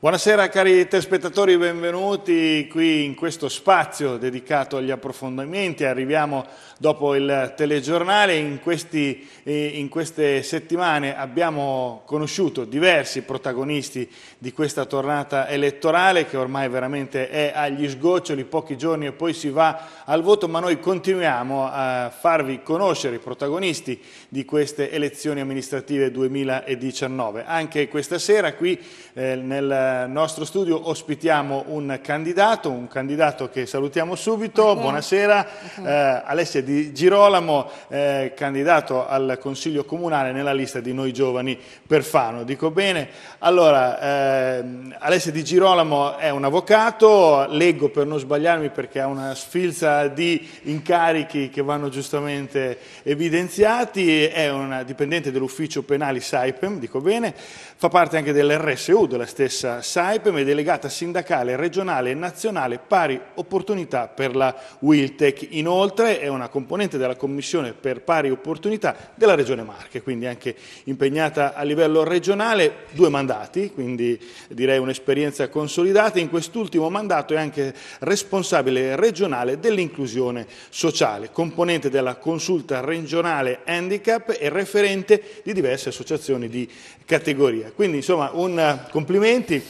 Buonasera cari telespettatori, benvenuti qui in questo spazio dedicato agli approfondimenti. Arriviamo dopo il telegiornale, in, questi, eh, in, queste settimane abbiamo conosciuto diversi protagonisti di questa tornata elettorale che ormai veramente è agli sgoccioli, pochi giorni e poi si va al voto, ma noi continuiamo a farvi conoscere i protagonisti di queste elezioni amministrative 2019. Anche questa sera qui eh, nel eh, nostro studio ospitiamo un candidato, un candidato che salutiamo subito, okay. buonasera, okay. Eh, Alessia Di Girolamo, eh, candidato al Consiglio Comunale nella lista di Noi Giovani per Fano. dico bene. Allora, ehm, Alessia Di Girolamo è un avvocato, leggo per non sbagliarmi perché ha una sfilza di incarichi che vanno giustamente evidenziati, è una dipendente dell'ufficio penale Saipem, dico bene, fa parte anche dell'RSU, della stessa Saipem è delegata sindacale regionale e nazionale pari opportunità per la Wiltec. Inoltre è una componente della Commissione per pari opportunità della Regione Marche, quindi anche impegnata a livello regionale, due mandati, quindi direi un'esperienza consolidata. In quest'ultimo mandato è anche responsabile regionale dell'inclusione sociale, componente della consulta regionale handicap e referente di diverse associazioni di categoria. Quindi insomma un eh, complimenti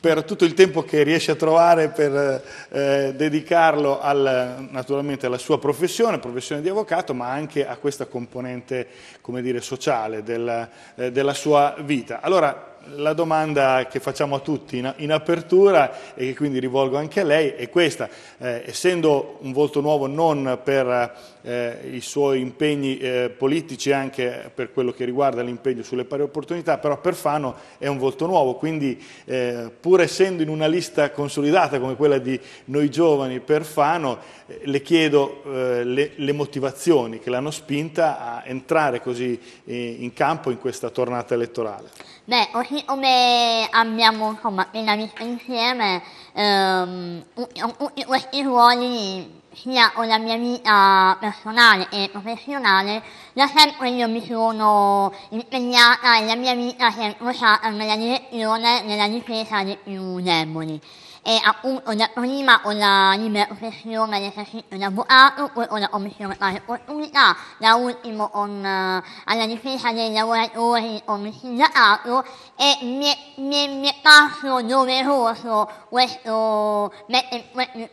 per tutto il tempo che riesce a trovare per eh, dedicarlo al, naturalmente alla sua professione, professione di avvocato, ma anche a questa componente dire, sociale della, eh, della sua vita. Allora, la domanda che facciamo a tutti in, in, apertura e che quindi rivolgo anche a lei è questa. Eh, essendo un volto nuovo non per eh, i suoi impegni eh, politici, eh, anche per quello che riguarda l'impegno sulle pari opportunità, però per Fano è un volto nuovo, quindi eh, pur essendo in una lista consolidata come quella di noi giovani per Fano, eh, le chiedo le, le, motivazioni che l'hanno spinta a entrare così in campo in questa tornata elettorale. Beh, così come abbiamo insomma, appena visto insieme, ehm, questi ruoli, sia con la mia vita personale che professionale, da sempre io mi sono impegnata e la mia vita si è incrociata nella direzione, nella difesa dei più deboli e prima una liberazione una buato, poi la omissione alla opportunità, da ultimo una, alla difesa dei lavoratori omissidato e mi è passo doveroso questo,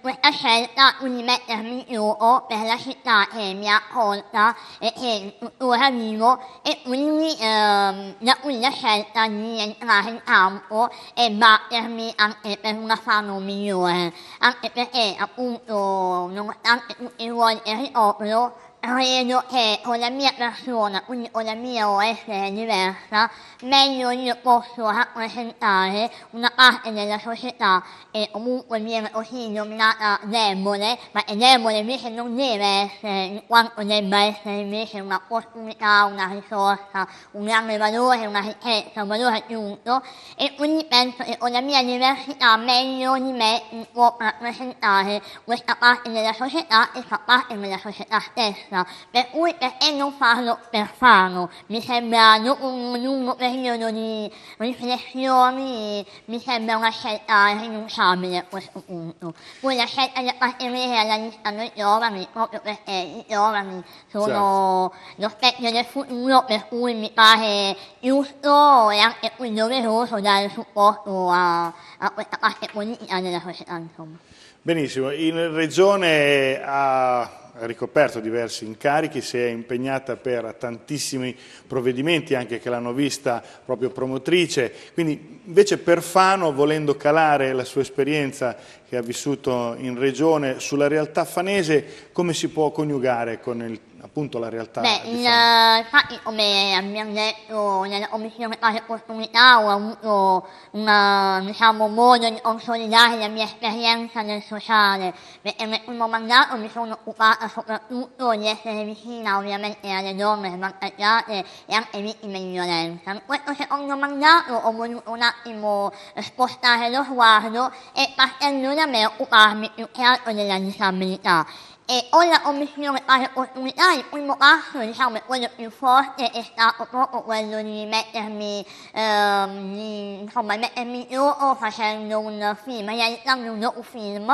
questa scelta di mettermi gioco per la città che mi accolta e che tuttora vivo e quindi ehm, da cui la scelta di entrare in campo e battermi anche per una fama piano mio è, eh, anche eh, perché eh, appunto nonostante ah, eh, tutti i ruoli che ricopro oh, credo che con la mia persona, quindi con la mia essere diversa, meglio io posso rappresentare una parte della società che comunque viene così nominata debole, ma che debole invece non deve essere, in quanto debba essere invece una opportunità, una risorsa, un grande valore, una ricchezza, un valore aggiunto, e quindi penso che con la mia diversità meglio di me può rappresentare questa parte della società e fa parte della società stessa vita, cioè, per cui perché non farlo per farlo? Mi sembrano un lungo periodo di riflessioni, mi sembra una scelta rinunciabile a questo punto. Poi la scelta di appartenere alla lista dei giovani, proprio perché i giovani sono certo. lo specchio del futuro, per cui mi pare giusto e anche più doveroso dare supporto a, a questa parte politica della società. Insomma. Benissimo, in regione ha ricoperto diversi incarichi, si è impegnata per tantissimi provvedimenti anche che l'hanno vista proprio promotrice, quindi invece per Fano volendo calare la sua esperienza che ha vissuto in regione sulla realtà fanese come si può coniugare con il appunto la realtà. Beh, il, eh, infatti come abbiamo detto nella commissione case opportunità ho avuto un diciamo, modo di consolidare la mia esperienza nel sociale, perché nel primo mandato mi sono occupata soprattutto di essere vicina ovviamente alle donne svantaggiate e anche vittime di violenza. In questo secondo mandato ho voluto un attimo spostare lo sguardo e partendo da me occuparmi più che altro della disabilità e eh, con la commissione pari opportunità il primo passo, diciamo, quello più forte è stato proprio quello di mettermi, ehm, di, insomma, mettermi in gioco facendo un film, realizzando un docufilm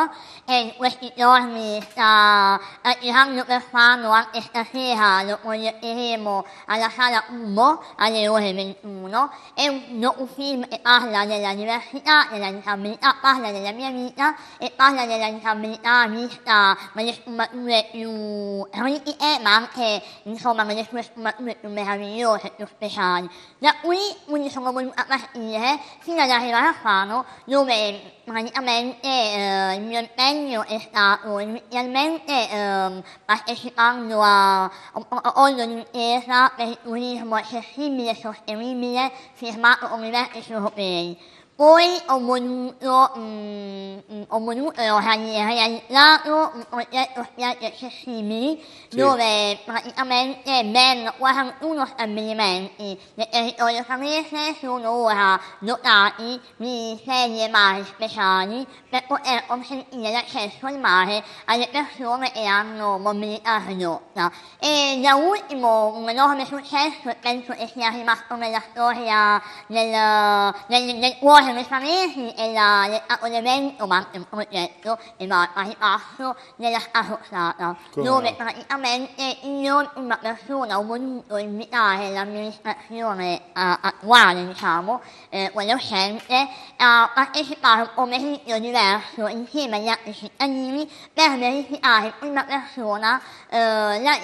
e in questi giorni sta girando per farlo anche stasera, lo proietteremo alla sala 1 alle ore 21, è un docufilm che parla della diversità, della disabilità, parla della mia vita e parla della disabilità vista, ma mattino, quindi è anche insomma le sue sfumature meravigliose più speciali. Da qui quindi sono voluta a partire fino ad arrivare a Fano dove praticamente eh, il mio impegno è stato inizialmente eh, partecipando a Olio d'intesa per il turismo accessibile e sostenibile firmato con diversi europei poi ho voluto, mm, ho voluto realizzare un progetto accessibile sì. dove praticamente ben 41 stabilimenti del territorio canese sono ora dotati di sedie mari speciali per poter consentire l'accesso al mare alle persone che hanno mobilità ridotta. E da ultimo un enorme successo penso che sia rimasto nella storia del, del, del cuore cosa che questa mesi è la, le, un ah, evento, ma è un progetto che va a passo nella carrozzata, dove praticamente non una persona ha voluto invitare l'amministrazione a, attuale, diciamo, eh, quella uscente, a partecipare a un pomeriggio diverso insieme agli altri cittadini per verificare in prima persona eh, la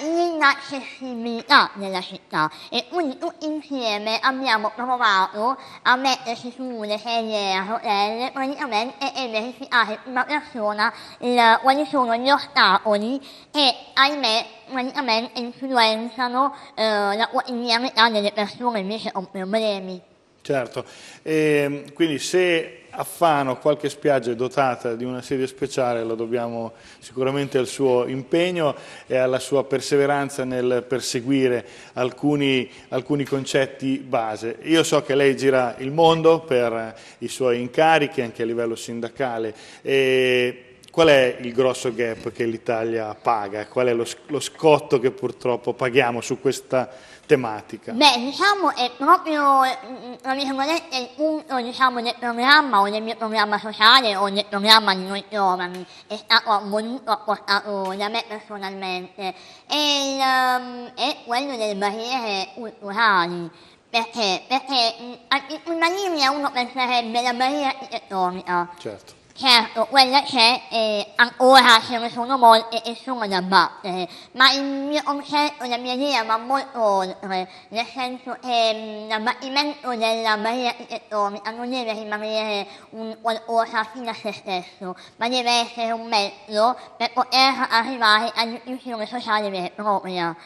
della città e quindi tutti insieme abbiamo provato a metterci su le è vero, eh, praticamente è verificare una persona il, quali sono gli ostacoli che ahimè praticamente influenzano eh, la quotidianità delle persone invece con problemi. Certo, e, ehm, quindi se a Fano qualche spiaggia è dotata di una serie speciale, lo dobbiamo sicuramente al suo impegno e alla sua perseveranza nel perseguire alcuni, alcuni concetti base. Io so che lei gira il mondo per i suoi incarichi anche a livello sindacale e Qual è il grosso gap che l'Italia paga? Qual è lo, lo, scotto che purtroppo paghiamo su questa tematica. Beh, diciamo è proprio mm, mm, il punto diciamo, del programma o del mio programma sociale o del programma di noi giovani. È stato voluto, apportato da me personalmente. E il, mm, è quello delle barriere culturali. Perché? Perché in, prima linea uno penserebbe la barriera architettonica. Certo Certo, quelle che eh, ancora ce ne sono molte e sono da battere, eh, ma il mio concetto, la mia idea va molto oltre, nel senso che ehm, l'abbattimento della barriera architettonica ah, non deve rimanere un qualcosa fino a se stesso, ma deve essere un mezzo per poter arrivare all'inclusione sociale vera e propria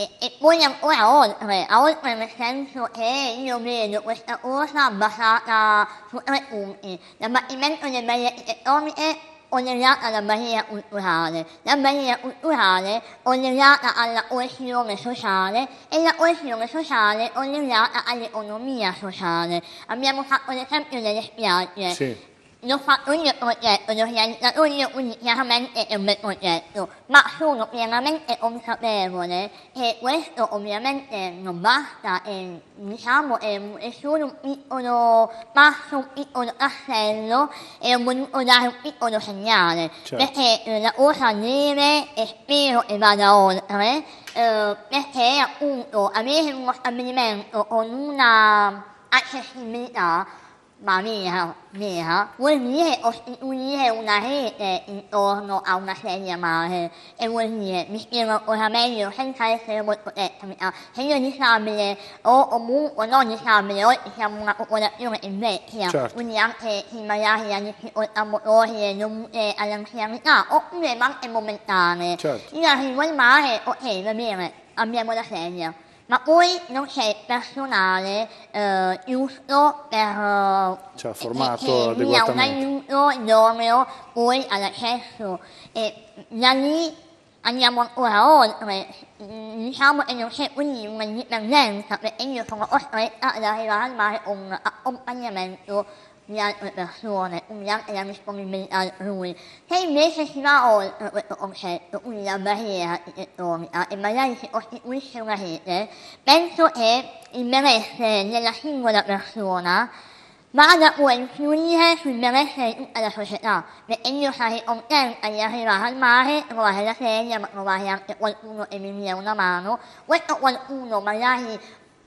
e, e vogliamo ora oltre, oltre nel senso che io vedo questa cosa basata su tre punti, l'abbattimento delle barriere economiche o legata alla barriera culturale, la barriera culturale o legata alla coesione sociale e la coesione sociale o legata all'economia sociale. Abbiamo fatto l'esempio delle spiagge. Sì. Lo fa ogni progetto, l'organizzatore unicamente è un bel progetto, ma sono pienamente consapevole che questo ovviamente non basta, e diciamo è, è solo un piccolo passo, un piccolo tassello e ho voluto dare un piccolo segnale, certo. perché la cosa deve e spero che vada oltre, eh, perché appunto avere uno stabilimento con una accessibilità ma mia, mia, vuol dire oh, unire una rete intorno a una sedia madre e vuol dire, mi spiego ancora meglio senza essere molto tecnica, se io disabile o comunque non disabile, oggi siamo una popolazione che invecchia, certo. quindi anche se magari la difficoltà motorie dovute all'anzianità oppure anche momentanee, certo. io arrivo al mare, ok va bene, abbiamo la sedia ma poi non c'è personale eh, giusto per... Cioè eh, formato che, che dia un aiuto idoneo oh, poi all'accesso. E da lì andiamo ancora oltre, diciamo che non c'è quindi una dipendenza perché io sono costretta ad arrivare al mare con un accompagnamento di altre persone, usare la disponibilità altrui. Se invece si va oltre questo concetto, quindi la barriera architettonica, e magari si costituisce una rete, penso che il benessere della singola persona มาจะอวยคุณให้คุณแม่ไเห็นอะไรโฉดอ่ะแต่เอ็งอยู่ทางที่องแกงอะไรให้มาให้มาให้ระวังใหเสียอย่ามาระวังอ่างวันอุ่นเอ็มมีเมียวนามาโนวันอุ่นมาได้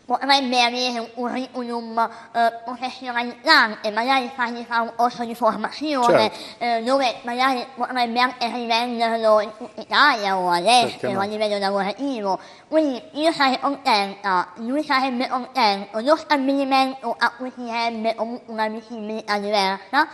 potrebbe avere un curriculum eh, uh, professionalizzante, magari fargli fare un corso di formazione certo. eh, dove magari potrebbe anche rivenderlo in Italia o all'estero eh, no. a livello lavorativo. Quindi io sarei contenta, lui sarebbe contento, lo stabilimento acquisirebbe comunque una visibilità diversa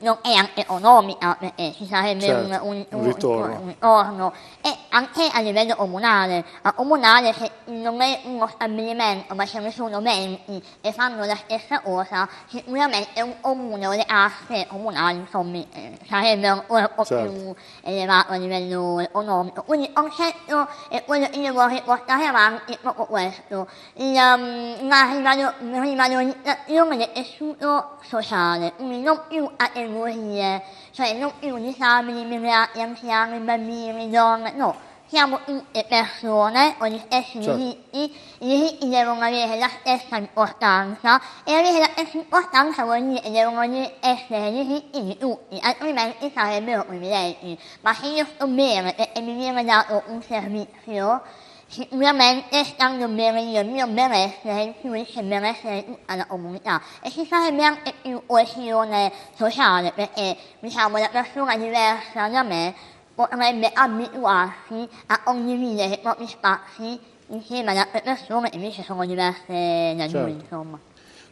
non è anche economica perché eh, ci sarebbe certo, un, un, un, ritorno. un, ritorno. e anche a livello comunale a comunale se non è uno stabilimento ma ce ne sono menti che fanno la stessa cosa sicuramente un comune o le tasse comunali insomma eh, sarebbero ancora un po' certo. più elevato a livello economico quindi il concetto è quello che io vorrei portare avanti proprio questo il, um, la rivalorizzazione del tessuto sociale quindi non più attenzione categorie, cioè non più disabili, immigrati, anziani, bambini, donne, no, siamo tutte persone con gli stessi certo. diritti, i diritti devono avere la stessa importanza e avere la stessa importanza vuol dire che devono essere diritti di tutti, altrimenti sarebbero privilegi. Ma se io sto bene perché mi viene dato un servizio, sicuramente stanno meglio il mio benessere, influisce il benessere di tutta la comunità e ci sarebbe anche più coesione sociale perché diciamo una persona diversa da me potrebbe abituarsi a condividere i propri spazi insieme ad altre persone che invece sono diverse da certo. lui insomma.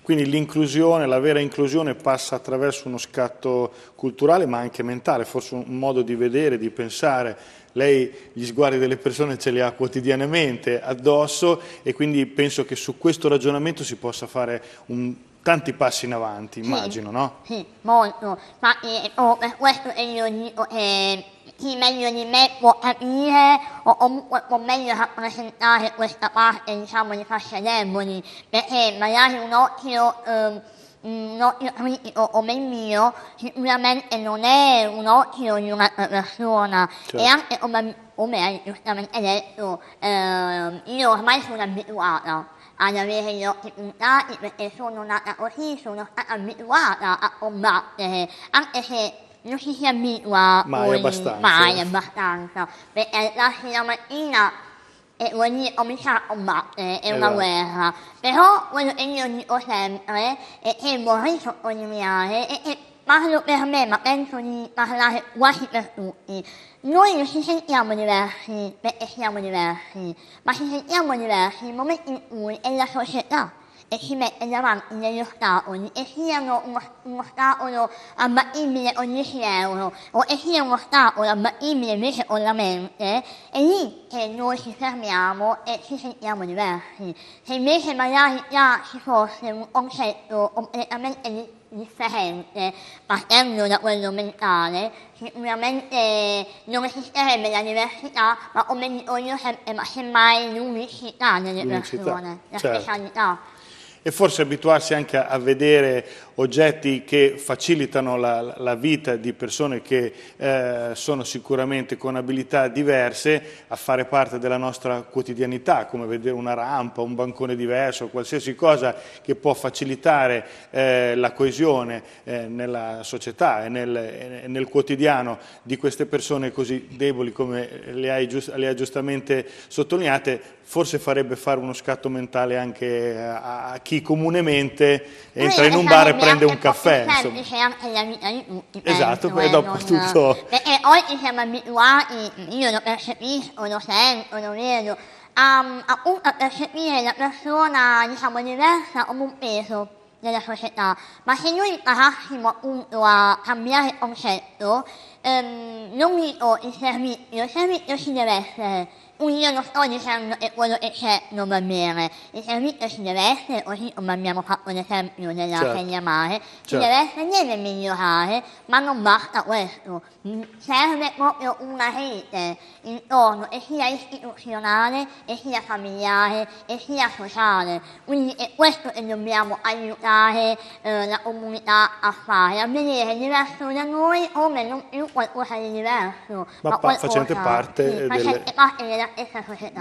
Quindi l'inclusione, la vera inclusione passa attraverso uno scatto culturale ma anche mentale, forse un modo di vedere, di pensare. Lei gli sguardi delle persone ce li ha quotidianamente addosso e quindi penso che su questo ragionamento si possa fare un tanti passi in avanti, immagino, sì, no? Sì, molto. Ma eh, oh, eh, questo è il, eh, chi meglio di me può capire o comunque può meglio rappresentare questa parte diciamo di fasce deboli perché magari un occhio un occhio critico come il mio sicuramente non è un occhio di un'altra persona certo. e anche come, come hai giustamente detto ehm, io ormai sono abituata ad avere gli occhi puntati perché sono nata così, sono stata abituata a combattere, anche se non si abitua mai abbastanza. Mai abbastanza. Perché lasci eh, la mattina e eh, vuol dire cominciare a combattere, è una esatto. guerra. Però quello che io dico sempre e che vorrei sottolineare e che parlo per me, ma penso di parlare quasi per tutti. Noi non ci sentiamo diversi perché siamo diversi, ma ci sentiamo diversi nel momento in cui è la società e si mette davanti degli ostacoli e siano un ostacolo abbattibile con 10 euro o che sia un ostacolo abbattibile invece con la mente è lì che noi ci fermiamo e ci sentiamo diversi se invece magari già eh. ci fosse un concetto completamente differente partendo da quello mentale sicuramente non esisterebbe la diversità ma come dico io sempre ma semmai l'unicità delle persone la certo. specialità e forse abituarsi anche a vedere oggetti che facilitano la, la vita di persone che eh, sono sicuramente con abilità diverse a fare parte della nostra quotidianità, come vedere una rampa, un bancone diverso, qualsiasi cosa che può facilitare eh, la coesione eh, nella società e nel, nel, quotidiano di queste persone così deboli come le hai, giust le hai giustamente sottolineate, forse farebbe fare uno scatto mentale anche a, chi comunemente entra in un bar e prende un caffè. È semplice anche la vita di tutti. Esatto, penso, e dopo non, tutto... Perché oggi siamo abituati, io lo percepisco, lo sento, lo vedo, a, appunto a percepire la persona, diciamo, diversa come un peso della società, ma se noi imparassimo appunto a cambiare concetto, ehm, non dico il servizio, il servizio ci deve essere, io non sto dicendo che quello che c'è non va bene. Il servizio ci deve essere così come abbiamo fatto l'esempio della certo. mare. ci certo. deve essere niente migliorare, ma non basta questo. Serve proprio una rete intorno che sia istituzionale, che sia familiare, che sia sociale. Quindi è questo che dobbiamo aiutare eh, la comunità a fare, a vedere diverso da noi come non più qualcosa di diverso. Ma, ma pa- facente parte sì, eh, delle... Parte della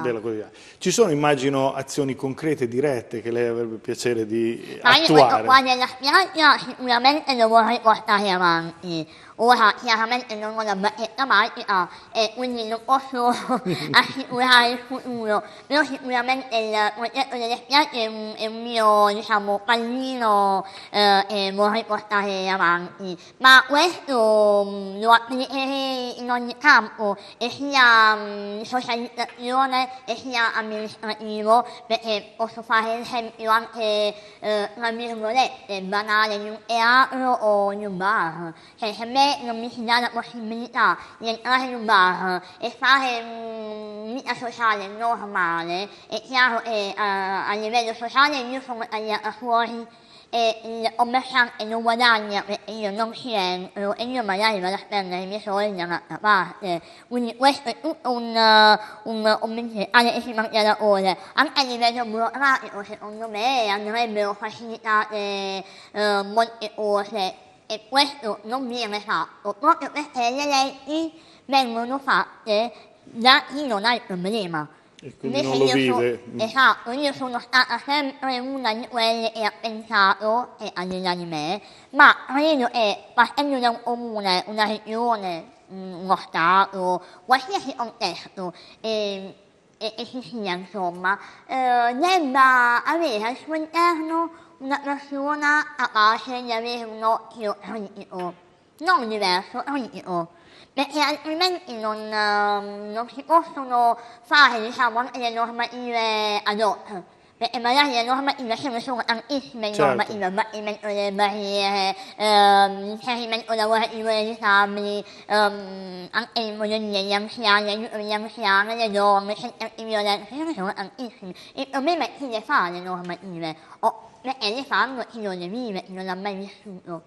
della quotidiana. Ci sono, immagino, azioni concrete, dirette che lei avrebbe piacere di Ma attuare? Ma nella spiaggia sicuramente lo vorrei portare avanti. Ora chiaramente non ho la bacchetta magica e quindi non posso assicurare il futuro, però sicuramente il progetto delle spiagge è un, è un mio diciamo, pallino eh, che vorrei portare avanti. Ma questo mh, mm, lo applicherei in ogni campo, che sia mh, mm, socializzazione, meditazione e sia amministrativo, perché posso fare esempio anche, eh, tra virgolette, banale di un teatro o di un bar. Cioè, se a me non mi si dà la possibilità di entrare in un bar e fare un vita sociale normale, è chiaro che eh, a livello sociale io sono tagliata fuori e ho messo anche non guadagna perché io non rientro e io magari vado a spendere i miei soldi da un'altra parte. Quindi questo è tutto un, uh, un, un mentale che si mangia da ore. Anche a livello burocratico secondo me andrebbero facilitate uh, molte cose e questo non viene fatto proprio perché le leggi vengono fatte da chi non ha il problema. E quindi Invece non lo vive. So, esatto, io sono stata sempre una di quelle che ha pensato, e al di là di me, ma credo che partendo da un comune, una regione, uno Stato, qualsiasi contesto, e, e, e si sia insomma, eh, debba avere al suo interno una persona capace di avere un occhio critico, non diverso, critico perché altrimenti non, ehm, non si possono fare diciamo, anche le normative ad hoc perché magari le normative ce ne sono tantissime certo. normative, abbattimento delle barriere, ehm, inserimento lavorativo dei disabili, ehm, anche il modello degli anziani, aiuto degli anziani, le donne, centri cioè, di violenza, ce ne sono tantissime. Il problema è chi le fa le normative, o e le fanno chi non le vive, chi non ha mai vissuto.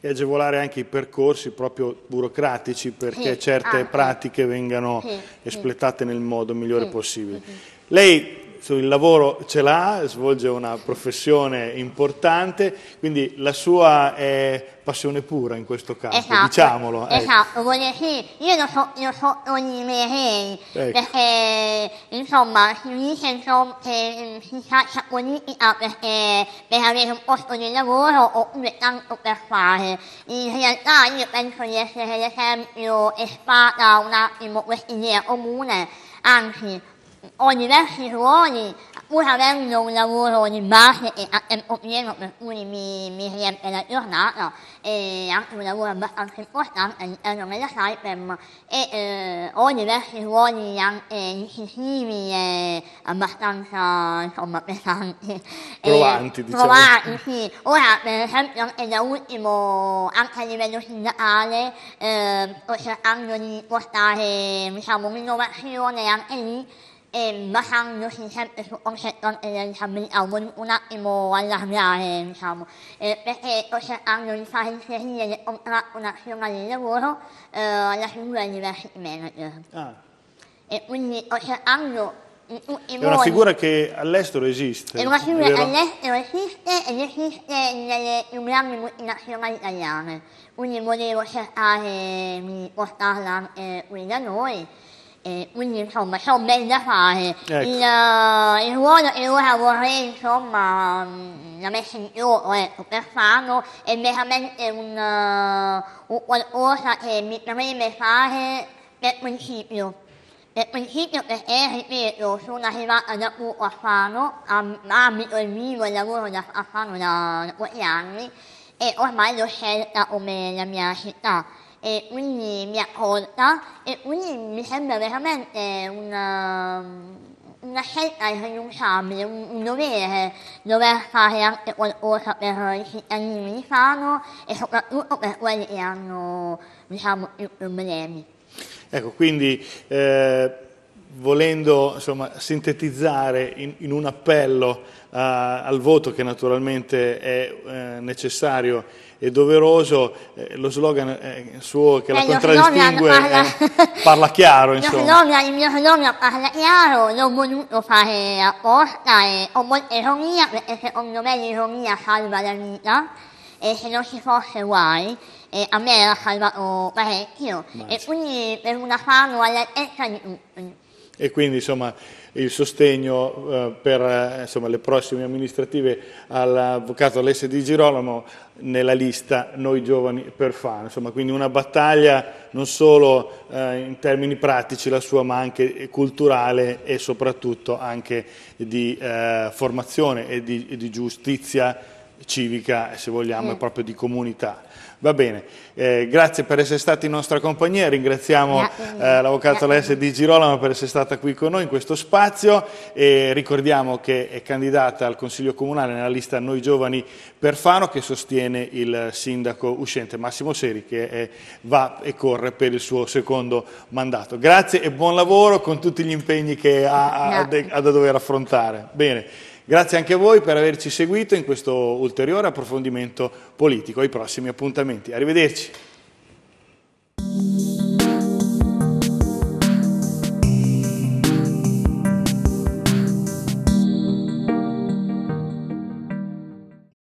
E agevolare anche i percorsi proprio burocratici perché sì, certe ah, pratiche sì. vengano sì, espletate nel modo migliore possibile. Lei il lavoro ce l'ha, svolge una professione importante, quindi la sua è passione pura in questo caso, esatto, diciamolo. Ecco. Esatto, ecco. voglio dire, io lo, so, lo sottolineerei, ecco. perché insomma si dice insomma, che mm, si faccia politica ah, perché, per avere un posto di lavoro o tanto per fare. In realtà io penso di essere l'esempio e spada un attimo questa idea comune, anzi ogni versione pur avendo un lavoro di base e a tempo pieno per cui mi, mi riempie la giornata e anche un lavoro abbastanza importante all'interno della Cyperm e eh, ho diversi ruoli anche decisivi e abbastanza insomma pesanti provanti e, diciamo provanti sì ora per esempio anche da ultimo anche a livello sindacale eh, sto cercando di portare diciamo un'innovazione anche lì e non si sempre su concetto delle disabilità, ho un attimo allargare, diciamo, eh, perché ho cercato di far inserire nel contratto nazionale di lavoro eh, la figura di diversi manager. Ah. E quindi ho cercato è una figura che all'estero esiste. È una figura che all'estero esiste ed esiste nelle più grandi multinazionali italiane. Quindi volevo cercare di portarla anche qui da noi. E eh, quindi insomma sono ben da fare. Ecco. Il, eh, il ruolo che ora vorrei insomma mm, la messa in gioco ecco, per farlo è veramente un, eh, un qualcosa che mi dovrebbe fare per principio. Per principio perché, ripeto, sono arrivata da poco a farlo, abito e vivo e lavoro da, a farlo da, da pochi anni e ormai l'ho scelta come la mia città e quindi mi accorta e quindi mi sembra veramente ehm, una, una scelta irrinunciabile, un, un dovere dover fare anche qualcosa per i cittadini di Fano e soprattutto per quelli che hanno diciamo, più problemi. Ecco, quindi eh, volendo insomma, sintetizzare in, in, un appello eh, al voto che naturalmente è eh, necessario è doveroso, eh, lo slogan eh, suo che la eh, contraddistingue parla, eh, parla, chiaro. Insomma. Slogan, il mio slogan parla chiaro, l'ho voluto fare apposta e ho molta ironia perché secondo me l'ironia salva la vita e se non ci fosse guai e a me l'ha salvato parecchio Mazza. e quindi per una fama all'altezza di tutti. E quindi insomma il sostegno eh, per eh, insomma, le prossime amministrative all'avvocato Alessia Di Girolamo nella lista Noi Giovani per Fan. Insomma, quindi una battaglia non solo eh, in termini pratici la sua, ma anche culturale e soprattutto anche di formazione e di, giustizia civica, se vogliamo, e proprio di comunità. Va bene, eh, grazie per essere stati in nostra compagnia, ringraziamo eh, l'avvocato Alessia Di Girolamo per essere stata qui con noi in questo spazio e ricordiamo che è candidata al Consiglio Comunale nella lista Noi Giovani per Fano che sostiene il sindaco uscente Massimo Seri che è, va e corre per il suo secondo mandato. Grazie e buon lavoro con tutti gli impegni che ha, ha, ha da dover affrontare. Bene. Grazie anche a voi per averci seguito in questo ulteriore approfondimento politico. Ai prossimi appuntamenti. Arrivederci.